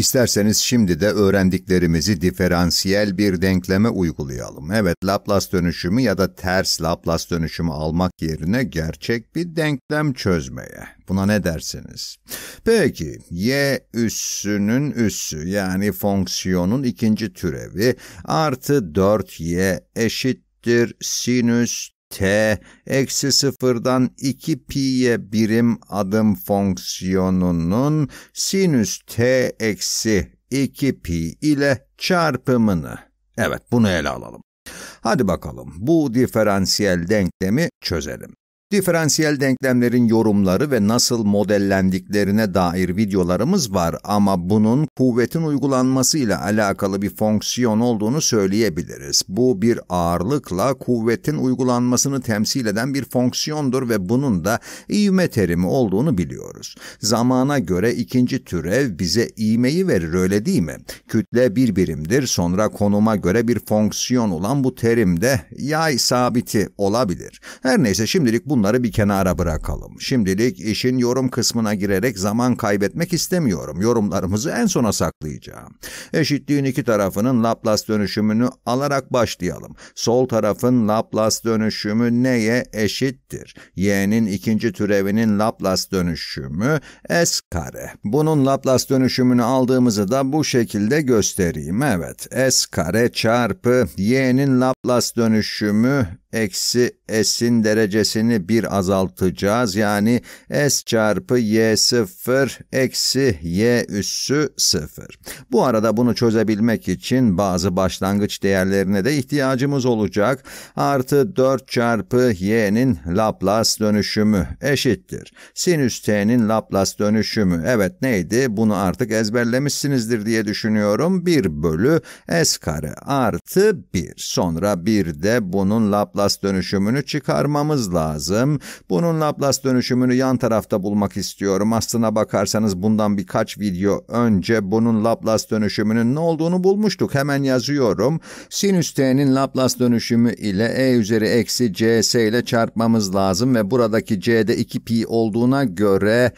İsterseniz şimdi de öğrendiklerimizi diferansiyel bir denkleme uygulayalım. Evet, Laplace dönüşümü ya da ters Laplace dönüşümü almak yerine gerçek bir denklem çözmeye. Buna ne dersiniz? Peki, y üssünün üssü yani fonksiyonun ikinci türevi artı 4y eşittir sinüs t eksi sıfırdan 2 pi'ye birim adım fonksiyonunun sinüs t eksi 2 pi ile çarpımını. Evet bunu ele alalım. Hadi bakalım bu diferansiyel denklemi çözelim. Diferansiyel denklemlerin yorumları ve nasıl modellendiklerine dair videolarımız var ama bunun kuvvetin uygulanmasıyla alakalı bir fonksiyon olduğunu söyleyebiliriz. Bu bir ağırlıkla kuvvetin uygulanmasını temsil eden bir fonksiyondur ve bunun da ivme terimi olduğunu biliyoruz. Zamana göre ikinci türev bize ivmeyi verir öyle değil mi? Kütle bir birimdir sonra konuma göre bir fonksiyon olan bu terim de yay sabiti olabilir. Her neyse şimdilik bunu Bunları bir kenara bırakalım. Şimdilik işin yorum kısmına girerek zaman kaybetmek istemiyorum. Yorumlarımızı en sona saklayacağım. Eşitliğin iki tarafının Laplace dönüşümünü alarak başlayalım. Sol tarafın Laplace dönüşümü neye eşittir? Y'nin ikinci türevinin Laplace dönüşümü S kare. Bunun Laplace dönüşümünü aldığımızı da bu şekilde göstereyim. Evet, S kare çarpı Y'nin Laplace dönüşümü eksi s'in derecesini bir azaltacağız. Yani s çarpı y sıfır eksi y üssü sıfır. Bu arada bunu çözebilmek için bazı başlangıç değerlerine de ihtiyacımız olacak. Artı 4 çarpı y'nin Laplace dönüşümü eşittir. Sinüs t'nin Laplace dönüşümü evet neydi bunu artık ezberlemişsinizdir diye düşünüyorum. 1 bölü s kare artı 1. Sonra bir de bunun Laplace Laplace dönüşümünü çıkarmamız lazım. Bunun Laplace dönüşümünü yan tarafta bulmak istiyorum. Aslına bakarsanız bundan birkaç video önce bunun Laplace dönüşümünün ne olduğunu bulmuştuk. Hemen yazıyorum. Sinüs t'nin Laplace dönüşümü ile e üzeri eksi cs ile çarpmamız lazım ve buradaki c'de 2 pi olduğuna göre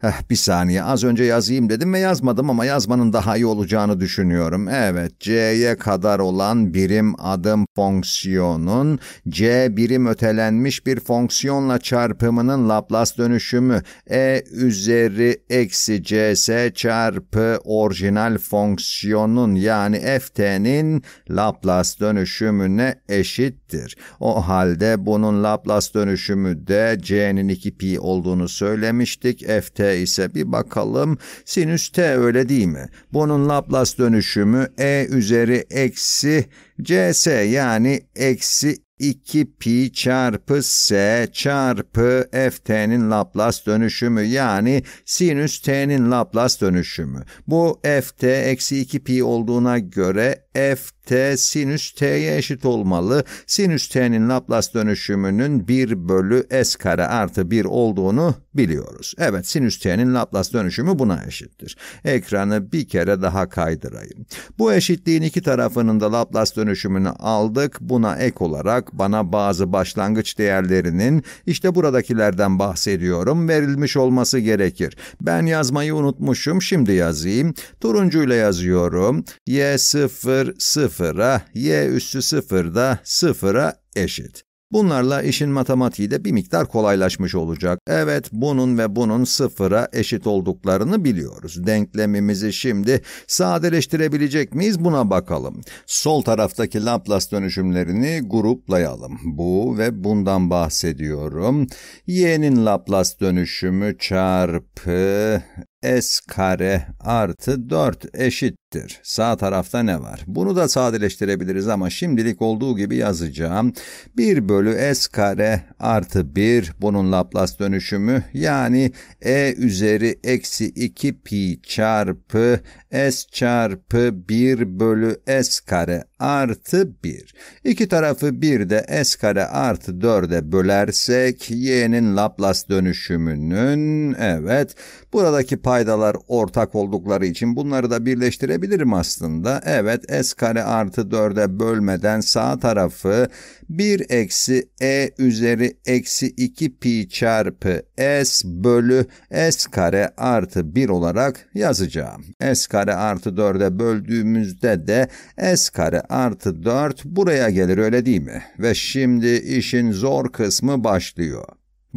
Heh, bir saniye az önce yazayım dedim ve yazmadım ama yazmanın daha iyi olacağını düşünüyorum. Evet C'ye kadar olan birim adım fonksiyonun C birim ötelenmiş bir fonksiyonla çarpımının Laplace dönüşümü E üzeri eksi CS çarpı orijinal fonksiyonun yani ft'nin Laplace dönüşümüne eşittir. O halde bunun Laplace dönüşümü de C'nin 2pi olduğunu söylemiştik. ft t ise bir bakalım sinüs t öyle değil mi? Bunun Laplace dönüşümü e üzeri eksi cs yani eksi 2 pi çarpı s çarpı ft'nin Laplace dönüşümü yani sinüs t'nin Laplace dönüşümü. Bu ft eksi 2 pi olduğuna göre Ft sinüs t'ye eşit olmalı. Sinüs t'nin Laplace dönüşümünün 1 bölü s kare artı 1 olduğunu biliyoruz. Evet sinüs t'nin Laplace dönüşümü buna eşittir. Ekranı bir kere daha kaydırayım. Bu eşitliğin iki tarafının da Laplace dönüşümünü aldık. Buna ek olarak bana bazı başlangıç değerlerinin işte buradakilerden bahsediyorum verilmiş olması gerekir. Ben yazmayı unutmuşum şimdi yazayım. Turuncuyla yazıyorum. y0 0 sıfıra, y üssü 0 da sıfıra eşit. Bunlarla işin matematiği de bir miktar kolaylaşmış olacak. Evet bunun ve bunun sıfıra eşit olduklarını biliyoruz. Denklemimizi şimdi sadeleştirebilecek miyiz buna bakalım. Sol taraftaki Laplace dönüşümlerini gruplayalım. Bu ve bundan bahsediyorum. Y'nin Laplace dönüşümü çarpı s kare artı 4 eşittir. Sağ tarafta ne var? Bunu da sadeleştirebiliriz ama şimdilik olduğu gibi yazacağım. 1 bölü s kare artı 1 bunun Laplace dönüşümü yani e üzeri eksi 2 pi çarpı s çarpı 1 bölü s kare artı 1. İki tarafı 1 de s kare artı 4'e bölersek y'nin Laplace dönüşümünün evet buradaki paydalar ortak oldukları için bunları da birleştirebilirim aslında. Evet s kare artı 4'e bölmeden sağ tarafı 1 eksi e üzeri eksi 2 pi çarpı s bölü s kare artı 1 olarak yazacağım. s kare artı 4'e böldüğümüzde de s kare artı 4 buraya gelir öyle değil mi? Ve şimdi işin zor kısmı başlıyor.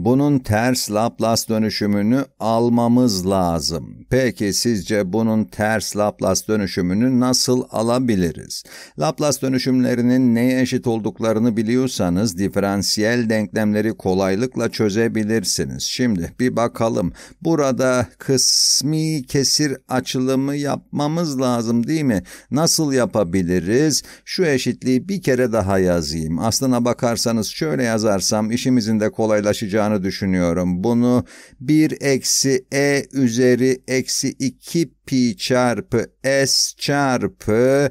Bunun ters Laplace dönüşümünü almamız lazım. Peki sizce bunun ters Laplace dönüşümünü nasıl alabiliriz? Laplace dönüşümlerinin neye eşit olduklarını biliyorsanız diferansiyel denklemleri kolaylıkla çözebilirsiniz. Şimdi bir bakalım. Burada kısmi kesir açılımı yapmamız lazım değil mi? Nasıl yapabiliriz? Şu eşitliği bir kere daha yazayım. Aslına bakarsanız şöyle yazarsam işimizin de kolaylaşacağını olacağını düşünüyorum. Bunu 1 eksi e üzeri eksi 2 pi çarpı s çarpı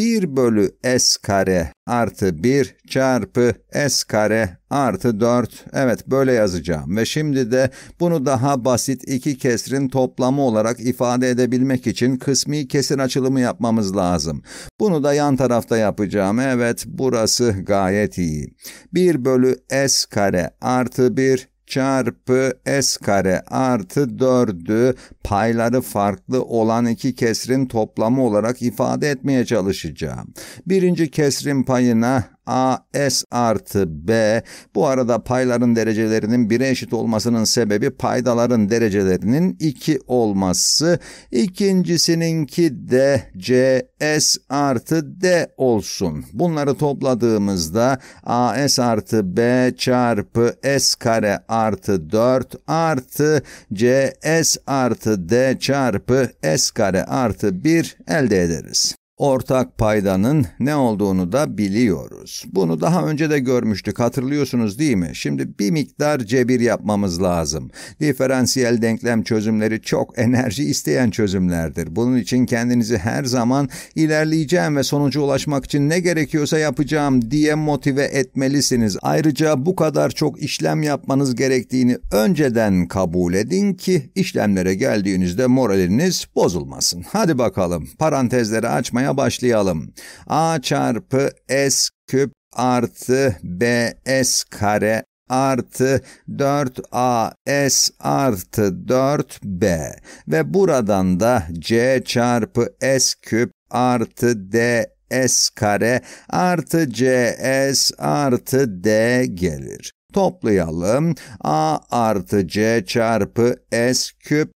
1 bölü s kare artı 1 çarpı s kare artı 4. Evet böyle yazacağım ve şimdi de bunu daha basit iki kesrin toplamı olarak ifade edebilmek için kısmi kesir açılımı yapmamız lazım. Bunu da yan tarafta yapacağım. Evet burası gayet iyi. 1 bölü s kare artı 1 çarpı s kare artı 4'ü payları farklı olan iki kesrin toplamı olarak ifade etmeye çalışacağım. Birinci kesrin payına A s artı B. Bu arada payların derecelerinin 1'e eşit olmasının sebebi paydaların derecelerinin 2 olması. İkincisininki de s artı D olsun. Bunları topladığımızda A s artı B çarpı S kare artı 4 artı c s artı D çarpı S kare artı 1 elde ederiz ortak paydanın ne olduğunu da biliyoruz. Bunu daha önce de görmüştük hatırlıyorsunuz değil mi? Şimdi bir miktar cebir yapmamız lazım. Diferansiyel denklem çözümleri çok enerji isteyen çözümlerdir. Bunun için kendinizi her zaman ilerleyeceğim ve sonuca ulaşmak için ne gerekiyorsa yapacağım diye motive etmelisiniz. Ayrıca bu kadar çok işlem yapmanız gerektiğini önceden kabul edin ki işlemlere geldiğinizde moraliniz bozulmasın. Hadi bakalım parantezleri açmaya yazmaya başlayalım. A çarpı S küp artı BS kare artı 4AS artı 4B ve buradan da C çarpı S küp artı DS kare artı CS artı D gelir. Toplayalım. A artı C çarpı S küp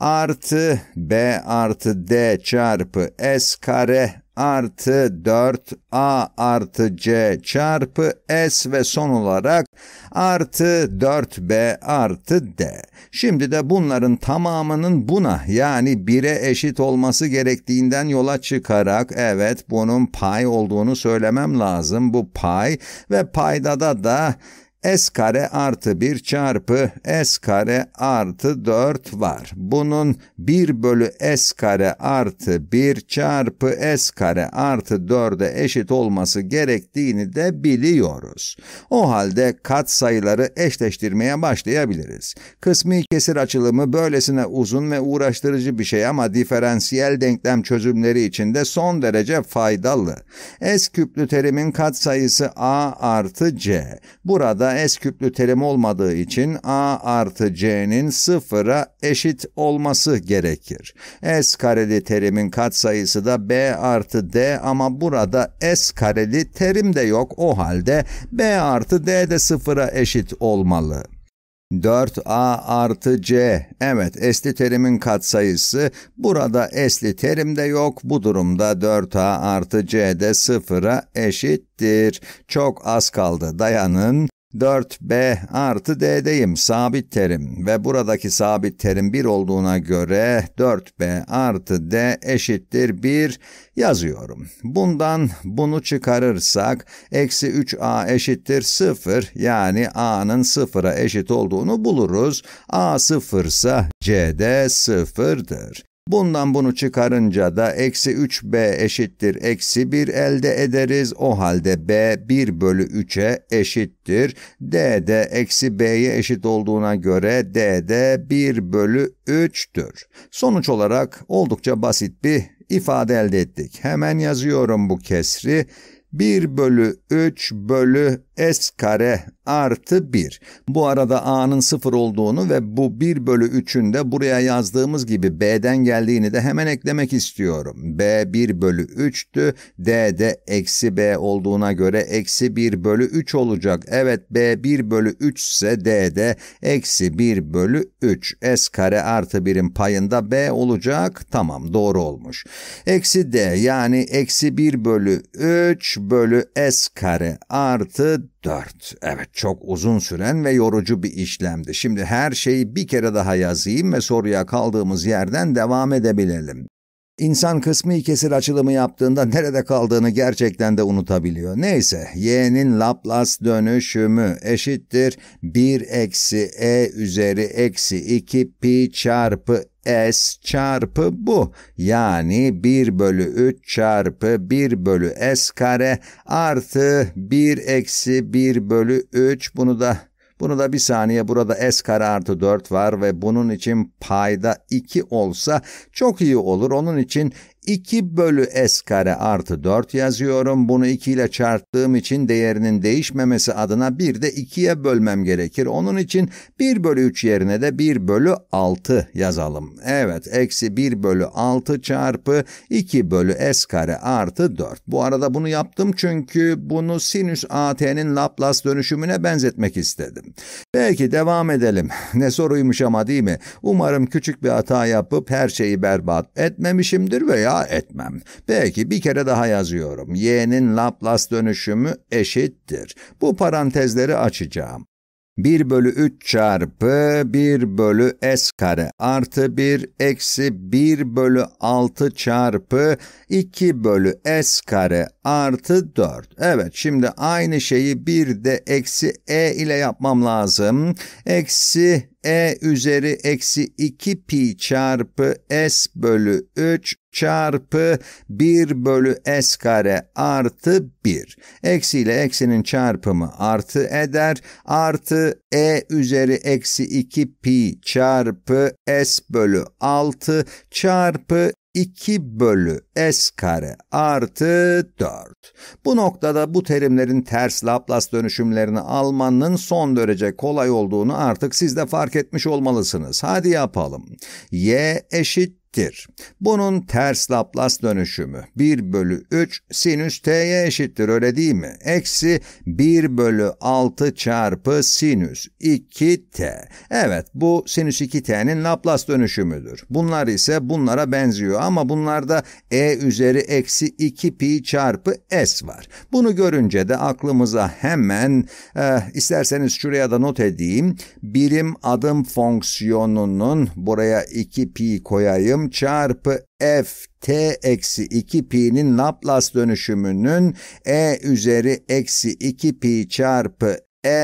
artı b artı d çarpı s kare artı 4 a artı c çarpı s ve son olarak artı 4b artı d. Şimdi de bunların tamamının buna yani 1'e eşit olması gerektiğinden yola çıkarak evet bunun pay olduğunu söylemem lazım. Bu pay ve payda da da S kare artı 1 çarpı S kare artı 4 var. Bunun 1 bölü S kare artı 1 çarpı S kare artı 4'e eşit olması gerektiğini de biliyoruz. O halde katsayıları eşleştirmeye başlayabiliriz. Kısmi kesir açılımı böylesine uzun ve uğraştırıcı bir şey ama diferansiyel denklem çözümleri için de son derece faydalı. S küplü terimin katsayısı A artı C. Burada S küplü terim olmadığı için A artı C'nin sıfıra eşit olması gerekir. S kareli terimin katsayısı da B artı D ama burada S kareli terim de yok. O halde B artı D de sıfıra eşit olmalı. 4a artı c. Evet, esli terimin katsayısı. Burada esli terim de yok. Bu durumda 4a artı c de sıfıra eşittir. Çok az kaldı. Dayanın. 4b artı d'deyim sabit terim ve buradaki sabit terim 1 olduğuna göre 4b artı d eşittir 1 yazıyorum. Bundan bunu çıkarırsak eksi 3a eşittir 0 yani a'nın 0'a eşit olduğunu buluruz. a 0 ise c 0'dır. Bundan bunu çıkarınca da eksi 3b eşittir eksi 1 elde ederiz. O halde b 1 bölü 3'e eşittir. d de eksi b'ye eşit olduğuna göre d de 1 bölü 3'tür. Sonuç olarak oldukça basit bir ifade elde ettik. Hemen yazıyorum bu kesri. 1 bölü 3 bölü s kare artı 1. Bu arada a'nın 0 olduğunu ve bu 1 bölü 3'ün de buraya yazdığımız gibi b'den geldiğini de hemen eklemek istiyorum. b 1 bölü 3'tü, d de eksi b olduğuna göre eksi 1 bölü 3 olacak. Evet b 1 bölü 3 ise d de eksi 1 bölü 3. s kare artı 1'in payında b olacak. Tamam doğru olmuş. Eksi d yani eksi 1 bölü 3 bölü s kare artı 4. Evet çok uzun süren ve yorucu bir işlemdi. Şimdi her şeyi bir kere daha yazayım ve soruya kaldığımız yerden devam edebilelim. İnsan kısmi kesir açılımı yaptığında nerede kaldığını gerçekten de unutabiliyor. Neyse, y'nin Laplace dönüşümü eşittir 1 eksi e üzeri eksi 2 pi çarpı S çarpı bu. Yani 1 bölü 3 çarpı 1 bölü S kare artı 1 eksi 1 bölü 3. Bunu da bunu da bir saniye burada S kare artı 4 var ve bunun için payda 2 olsa çok iyi olur. Onun için 2 bölü s kare artı 4 yazıyorum. Bunu 2 ile çarptığım için değerinin değişmemesi adına bir de 2'ye bölmem gerekir. Onun için 1 bölü 3 yerine de 1 bölü 6 yazalım. Evet eksi 1 bölü 6 çarpı 2 bölü s kare artı 4. Bu arada bunu yaptım çünkü bunu sinüs at'nin Laplace dönüşümüne benzetmek istedim. Belki devam edelim. ne soruymuş ama değil mi? Umarım küçük bir hata yapıp her şeyi berbat etmemişimdir veya haya etmem. Belki bir kere daha yazıyorum. Y'nin Laplace dönüşümü eşittir. Bu parantezleri açacağım. 1 bölü 3 çarpı 1 bölü s kare artı 1 eksi 1 bölü 6 çarpı 2 bölü s kare artı 4. Evet şimdi aynı şeyi bir de eksi e ile yapmam lazım. Eksi e üzeri eksi 2 pi çarpı s bölü 3 çarpı 1 bölü s kare artı 1. Eksi ile eksinin çarpımı artı eder. Artı e üzeri eksi 2 pi çarpı s bölü 6 çarpı 2 bölü s kare artı 4. Bu noktada bu terimlerin ters Laplace dönüşümlerini almanın son derece kolay olduğunu artık siz de fark etmiş olmalısınız. Hadi yapalım. y eşit eşittir. Bunun ters Laplace dönüşümü 1 bölü 3 sinüs t'ye eşittir öyle değil mi? Eksi 1 bölü 6 çarpı sinüs 2t. Evet bu sinüs 2t'nin Laplace dönüşümüdür. Bunlar ise bunlara benziyor ama bunlarda e üzeri eksi 2 pi çarpı s var. Bunu görünce de aklımıza hemen e, isterseniz şuraya da not edeyim. Birim adım fonksiyonunun buraya 2 pi koyayım yarım çarpı f t eksi 2 pi'nin Laplace dönüşümünün e üzeri eksi 2 pi çarpı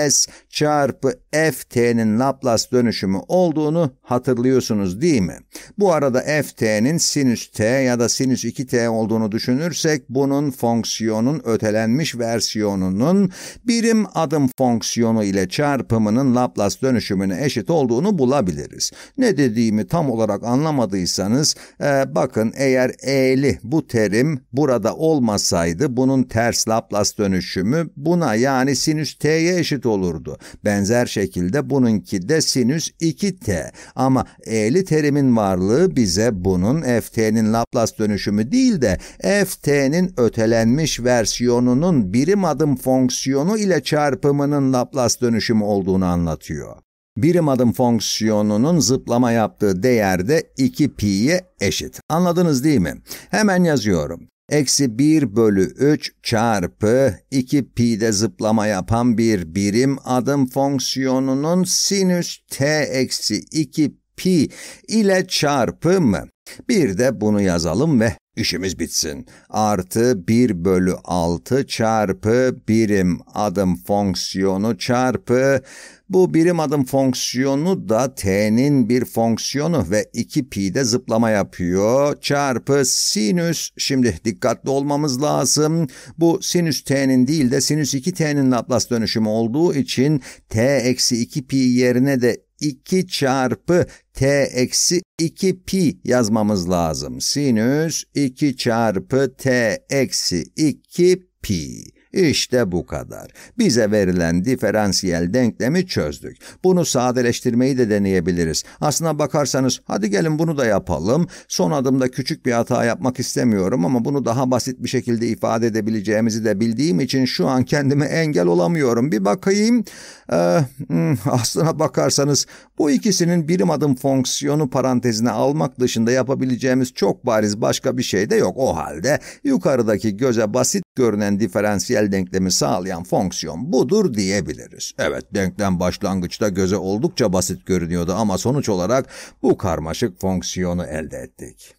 s çarpı ft'nin Laplace dönüşümü olduğunu hatırlıyorsunuz değil mi? Bu arada ft'nin sinüs t ya da sinüs 2t olduğunu düşünürsek bunun fonksiyonun ötelenmiş versiyonunun birim adım fonksiyonu ile çarpımının Laplace dönüşümüne eşit olduğunu bulabiliriz. Ne dediğimi tam olarak anlamadıysanız e, bakın eğer e'li bu terim burada olmasaydı bunun ters Laplace dönüşümü buna yani sinüs t'ye eşit olurdu. Benzer şekilde bununki de sinüs 2t ama eğli terimin varlığı bize bunun ft'nin Laplace dönüşümü değil de ft'nin ötelenmiş versiyonunun birim adım fonksiyonu ile çarpımının Laplace dönüşümü olduğunu anlatıyor. Birim adım fonksiyonunun zıplama yaptığı değer de 2pi'ye eşit. Anladınız değil mi? Hemen yazıyorum eksi 1 bölü 3 çarpı 2 pi'de zıplama yapan bir birim adım fonksiyonunun sinüs t eksi 2 pi ile çarpımı. Bir de bunu yazalım ve İşimiz bitsin. Artı 1 bölü 6 çarpı birim adım fonksiyonu çarpı bu birim adım fonksiyonu da t'nin bir fonksiyonu ve 2 pi'de zıplama yapıyor. Çarpı sinüs. Şimdi dikkatli olmamız lazım. Bu sinüs t'nin değil de sinüs 2 t'nin Laplace dönüşümü olduğu için t eksi 2 pi yerine de 2 çarpı t eksi 2 pi yazmamız lazım. Sinüs 2 çarpı t eksi 2 pi. İşte bu kadar. Bize verilen diferansiyel denklemi çözdük. Bunu sadeleştirmeyi de deneyebiliriz. Aslına bakarsanız hadi gelin bunu da yapalım. Son adımda küçük bir hata yapmak istemiyorum ama bunu daha basit bir şekilde ifade edebileceğimizi de bildiğim için şu an kendime engel olamıyorum. Bir bakayım. Ee, aslına bakarsanız bu ikisinin birim adım fonksiyonu parantezine almak dışında yapabileceğimiz çok bariz başka bir şey de yok. O halde yukarıdaki göze basit görünen diferansiyel denklemi sağlayan fonksiyon budur diyebiliriz. Evet denklem başlangıçta göze oldukça basit görünüyordu ama sonuç olarak bu karmaşık fonksiyonu elde ettik.